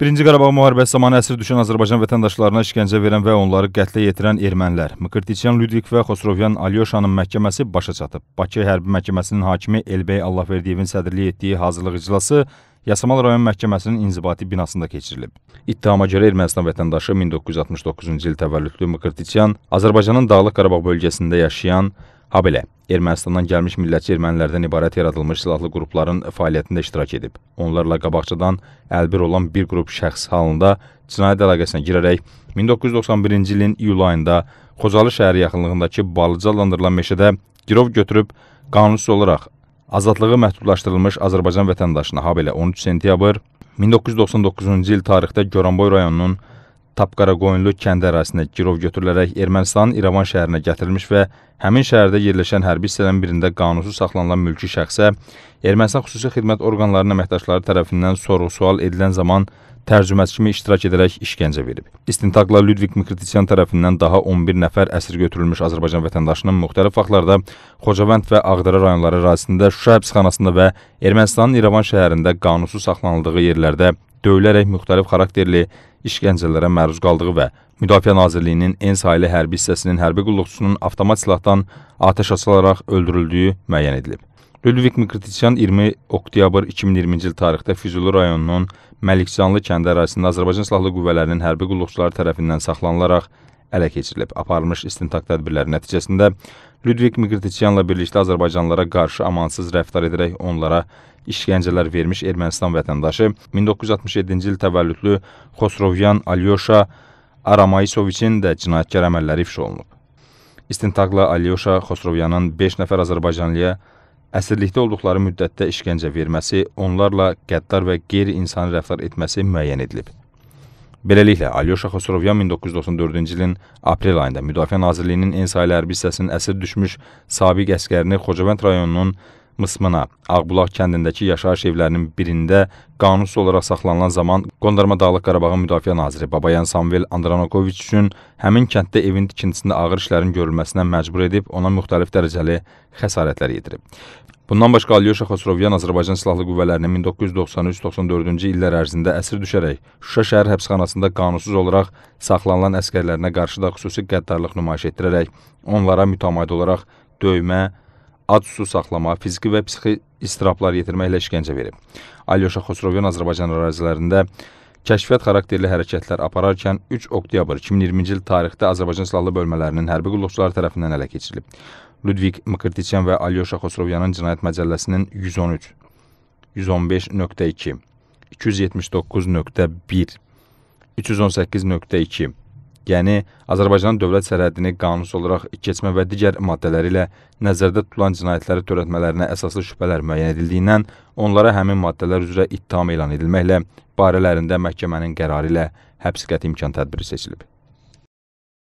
Birinci Qarabağ müharibəsi zamanı əsir düşən Azərbaycan vətəndaşlarına işgəncə verən və onları qətlə yetirən ermənilər, Mkırtiçyan Ludvik və Xosrovyan Alyoşanın məhkəməsi başa çatıb. Bakı Hərbi Məhkəməsinin hakimi Elbey Allahverdiyevin sədrliyi etdiyi hazırlıq iclası Yasamal rayon məhkəməsinin inzibati binasında keçirilib. İttihama görə Ermənistan vətəndaşı 1969-cu il təvəllüdlü Mkırtiçyan Azərbaycanın Dağlıq Qarabağ bölgəsində yaşayan Habelə, Ermənistandan gəlmiş millətçi ermənilərdən ibarət yaradılmış silahlı qrupların fəaliyyətində iştirak edib. Onlarla qabaqcadan əlbir olan bir qrup şəxs halında cinayət əlaqəsinə girərək 1991-ci ilin iyul ayında Xocalı şəhəri yaxınlığındakı Balıca adlandırılan meşədə girov götürüb qanunsuz olaraq azadlığı məhdudlaşdırılmış Azərbaycan vətəndaşına habelə 13 sentyabr 1999-cu il tarixdə Goranboy rayonunun Tapqaraqoyunlu kəndi ərazisində girov götürülərək Ermənistanın İrəvan şəhərinə gətirilmiş və həmin şəhərdə yerləşən hərbi hissələrin birində qanunsuz saxlanılan mülki şəxsə Ermənistan xüsusi xidmət orqanlarının əməkdaşları tərəfindən sorğu-sual edilən zaman tərcüməçi kimi iştirak edərək işgəncə verib. İstintaqla Ludvig Mikritisyan tərəfindən daha 11 nəfər əsir götürülmüş Azərbaycan vətəndaşının müxtəlif vaxtlarda Xocavənd və Ağdərə rayonları ərazisində Şuşa həbsxanasında və Ermənistanın İrəvan şəhərində qanunsuz saxlanıldığı yerlərdə döyülərək müxtəlif xarakterli işgəncələrə məruz qaldığı və Müdafiə Nazirliyinin En saylı hərbi hissəsinin hərbi qulluqçusunun avtomat silahdan atəş açılaraq öldürüldüyü müəyyən edilib. Lülvik Mikrititsyan 20 oktyabr 2020-ci il tarixdə Füzuli rayonunun Məlikcanlı kəndi ərazisində Azərbaycan Silahlı Qüvvələrinin hərbi qulluqçuları tərəfindən saxlanılaraq ələ keçirilib. Aparılmış istintaq tədbirləri nəticəsində Ludvik Mikrititsyanla birlikdə Azərbaycanlılara qarşı amansız rəftar edərək onlara işgəncələr vermiş Ermənistan vətəndaşı 1967-ci il təvəllüdlü Xosrovyan Alyosha Aramaysoviçin də cinayətkar əməlləri ifşa olunub. İstintaqla Alyosha Xosrovyanın 5 nəfər Azərbaycanlıya əsirlikdə olduqları müddətdə işgəncə verməsi, onlarla qəddar və qeyri-insani rəftar etməsi müəyyən edilib. Beləliklə, Alyosha Xosrovyan 1994-cü ilin aprel ayında Müdafiə Nazirliyinin Ensaylı hərbi hissəsinin əsir düşmüş sabiq əskərini Xocavənd rayonunun Mısmına, Ağbulaq kəndindəki yaşayış evlərinin birində qanunsuz olaraq saxlanılan zaman Qondarma Dağlıq Qarabağın Müdafiə Naziri Babayan Samvel Andranokoviç üçün həmin kənddə evin tikintisində ağır işlərin görülməsinə məcbur edib ona müxtəlif dərəcəli xəsarətlər yedirib. Bundan başqa Alyosha Xosrovyan Azərbaycan Silahlı Qüvvələrinin 1993-94-cü illər ərzində əsir düşərək Şuşa şəhər həbsxanasında qanunsuz olaraq saxlanılan əsgərlərinə qarşı da xüsusi qəddarlıq nümayiş etdirərək onlara mütəmadi olaraq döymə, ad-su saxlama, fiziki və psixi istirablar yetirməklə işgəncə verib. Alyosha Xosrovyan Azərbaycan ərazilərində kəşfiyyat xarakterli hərəkətlər apararkən 3 oktyabr 2020-ci il tarixdə Azərbaycan Silahlı Bölmələrinin hərbi qulluqçuları tərəfindən ələ keçirilib. Ludvik Mkırtiçyan və Alyosha Xosrovyanın Cinayət Məcəlləsinin 113, 115.2, 279.1, 318.2 yəni Azərbaycan dövlət sərhədini qanunsuz olaraq keçmə və digər maddələri ilə nəzərdə tutulan cinayətləri törətmələrinə əsaslı şübhələr müəyyən edildiyindən onlara həmin maddələr üzrə ittiham elan edilməklə barələrində məhkəmənin qərarı ilə həbs qəti imkan tədbiri seçilib.